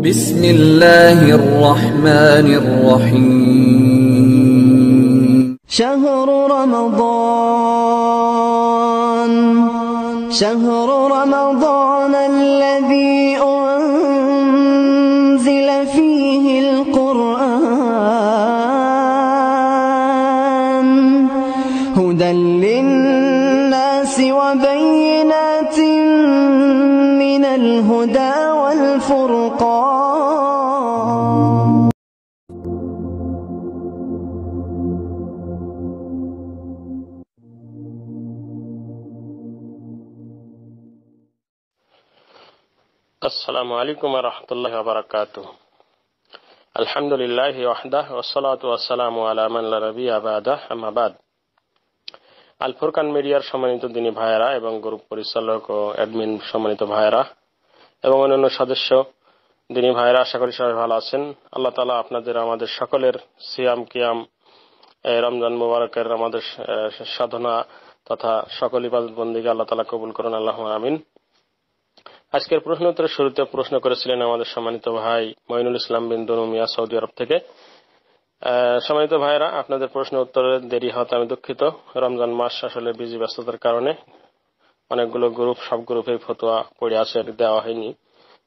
بسم الله الرحمن الرحيم شهر رمضان شهر رمضان بينات من الهدى والفرقان السلام عليكم ورحمة الله وبركاته الحمد لله وحده والصلاة والسلام على من لا نبي بعده أما بعد আল ফুরকান মিডিয়ার সম্মানিত দিনী ভাইয়েরা এবং গ্রুপ পরিচালক ও অ্যাডমিন সম্মানিত ভাইয়েরা এবং অন্যান্য সদস্য দিনী ভাইয়েরা আশা করি সবাই ভালো আছেন আল্লাহ তালা আপনাদের আমাদের সকলের সিয়াম কিয়াম রমজান মুবারকের আমাদের সাধনা তথা সকল ইবাদত বন্দীকে আল্লাহ তালা কবুল করুন আল্লাহ আমিন আজকের প্রশ্নোত্তরের শুরুতে প্রশ্ন করেছিলেন আমাদের সম্মানিত ভাই মঈনুল ইসলাম বিন্দু মিয়া সৌদি আরব থেকে সম্মানিত ভাইরা আপনাদের প্রশ্ন উত্তরে দেরি হতে আমি দুঃখিত রমজান মাস আসলে বিজি ব্যস্ততার কারণে অনেকগুলো গ্রুপ সব গ্রুপে ফতোয়া পড়ে আছে দেওয়া হয়নি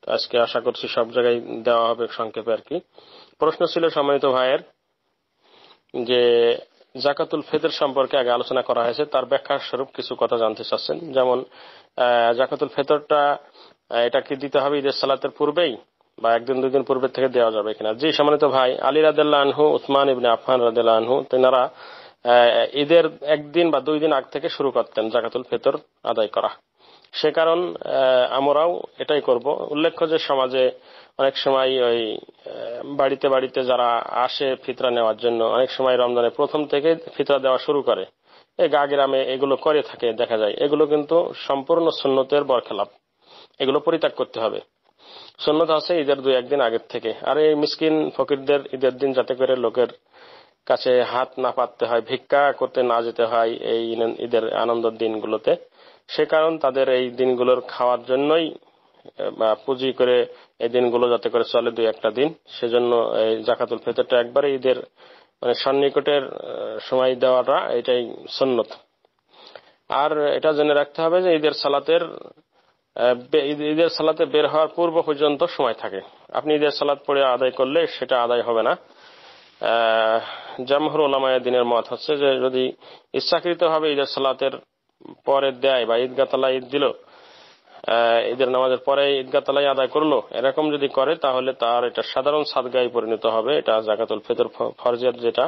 তো আজকে আশা করছি সব জায়গায় দেওয়া হবে সংক্ষেপে আর কি প্রশ্ন ছিল সম্মানিত ভাইয়ের যে জাকাতুল ফেতের সম্পর্কে আগে আলোচনা করা হয়েছে তার ব্যাখ্যা স্বরূপ কিছু কথা জানতে চাচ্ছেন যেমন জাকাতুল ফেতরটা এটা কি দিতে হবে ঈদের সালাতের পূর্বেই বা একদিন দুদিন পূর্বের থেকে দেওয়া যাবে কিনা জি সম্মানিত ভাই আলী রাদেল্লা আনহু উসমান ইবনে আফমান রাদেল্লা আনহু তেনারা ঈদের একদিন বা দুই দিন আগ থেকে শুরু করতেন জাকাতুল ফেতর আদায় করা সে কারণ আমরাও এটাই করব উল্লেখ্য যে সমাজে অনেক সময় ওই বাড়িতে বাড়িতে যারা আসে ফিতরা নেওয়ার জন্য অনেক সময় রমজানের প্রথম থেকে ফিতরা দেওয়া শুরু করে এই গা গ্রামে এগুলো করে থাকে দেখা যায় এগুলো কিন্তু সম্পূর্ণ সুন্নতের বরখেলাপ এগুলো পরিত্যাগ করতে হবে সন্ন্যত আছে ঈদের দুই একদিন আগের থেকে আর এই মিসকিন ফকিরদের ঈদের দিন যাতে করে লোকের কাছে হাত না পাততে হয় ভিক্ষা করতে না যেতে হয় এই ঈদের আনন্দের দিনগুলোতে সে কারণ তাদের এই দিনগুলোর খাওয়ার জন্যই পুঁজি করে এই দিনগুলো যাতে করে চলে দুই একটা দিন সেজন্য এই জাকাতুল ফেতরটা একবারে ঈদের মানে সন্নিকটের সময় দেওয়াটা এটাই সন্ন্যত আর এটা জেনে রাখতে হবে যে ঈদের সালাতের ঈদের সালাতে বের হওয়ার পূর্ব পর্যন্ত সময় থাকে আপনি ঈদের সালাত পরে আদায় করলে সেটা আদায় হবে না জামহর ওলামায় দিনের মত হচ্ছে যে যদি হবে ঈদের সালাতের পরে দেয় বা ঈদগা তালা ঈদ দিল ঈদের নামাজের পরে ঈদগা তালাই আদায় করলো এরকম যদি করে তাহলে তার এটা সাধারণ সাদগায় পরিণত হবে এটা জাকাতুল ফেতর ফরজিয়াত যেটা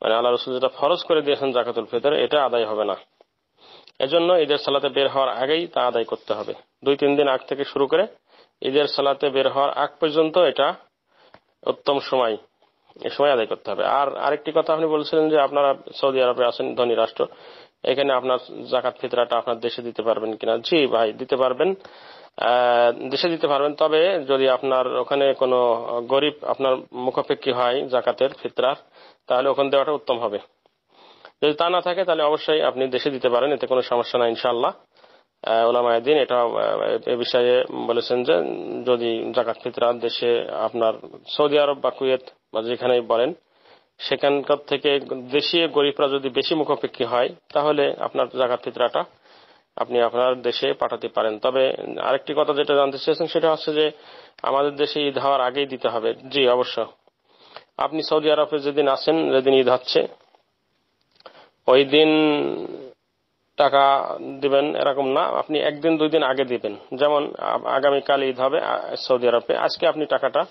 মানে আল্লাহ রসুল যেটা ফরজ করে দিয়েছেন জাকাতুল ফেতর এটা আদায় হবে না এজন্য ঈদের সালাতে বের হওয়ার আগেই তা আদায় করতে হবে দুই তিন দিন আগ থেকে শুরু করে ঈদের সালাতে বের হওয়ার আগ পর্যন্ত এটা উত্তম সময় এ সময় আদায় করতে হবে আর আরেকটি কথা আপনি বলছিলেন যে আপনারা সৌদি আরবে আছেন ধনী রাষ্ট্র এখানে আপনার জাকাত ফিতরাটা আপনার দেশে দিতে পারবেন কিনা জি ভাই দিতে পারবেন দেশে দিতে পারবেন তবে যদি আপনার ওখানে কোনো গরিব আপনার মুখাপেক্ষী হয় জাকাতের ফিতরার তাহলে ওখানে দেওয়াটা উত্তম হবে যদি তা না থাকে তাহলে অবশ্যই আপনি দেশে দিতে পারেন এতে কোনো সমস্যা নাই ইনশাল্লাহ ওলামায়দিন এটা এ বিষয়ে বলেছেন যে যদি জাকাত ফিতরা দেশে আপনার সৌদি আরব বা কুয়েত বা যেখানেই বলেন সেখানকার থেকে দেশীয় গরিবরা যদি বেশি মুখাপেক্ষী হয় তাহলে আপনার জাকাত ফিতরাটা আপনি আপনার দেশে পাঠাতে পারেন তবে আরেকটি কথা যেটা জানতে চেয়েছেন সেটা হচ্ছে যে আমাদের দেশে ঈদ হওয়ার আগেই দিতে হবে জি অবশ্য আপনি সৌদি আরবে যেদিন আসেন যেদিন ঈদ হচ্ছে ওই দিন টাকা দিবেন এরকম না আপনি একদিন দুই দিন আগে দিবেন যেমন আগামীকাল ঈদ হবে সৌদি আরবে আজকে আপনি টাকাটা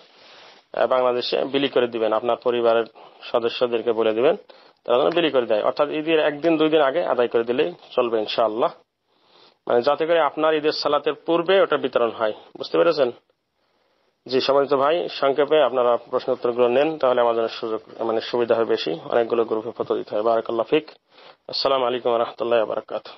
বাংলাদেশে বিলি করে দিবেন আপনার পরিবারের সদস্যদেরকে বলে দিবেন তারা যেন বিলি করে দেয় অর্থাৎ ঈদের একদিন দুই দিন আগে আদায় করে দিলেই চলবে ইনশাআল্লাহ মানে যাতে করে আপনার ঈদের সালাতের পূর্বে ওটা বিতরণ হয় বুঝতে পেরেছেন জি সম্মানিত ভাই সংক্ষেপে আপনারা প্রশ্ন উত্তরগুলো নেন তাহলে আমাদের সুযোগ মানে সুবিধা হয় বেশি অনেকগুলো গ্রুপে ফটো দিতে হয় বারাকাল্লাহ ফিক আলাইকুম রহমতুল্লাহ বারাকাতুহ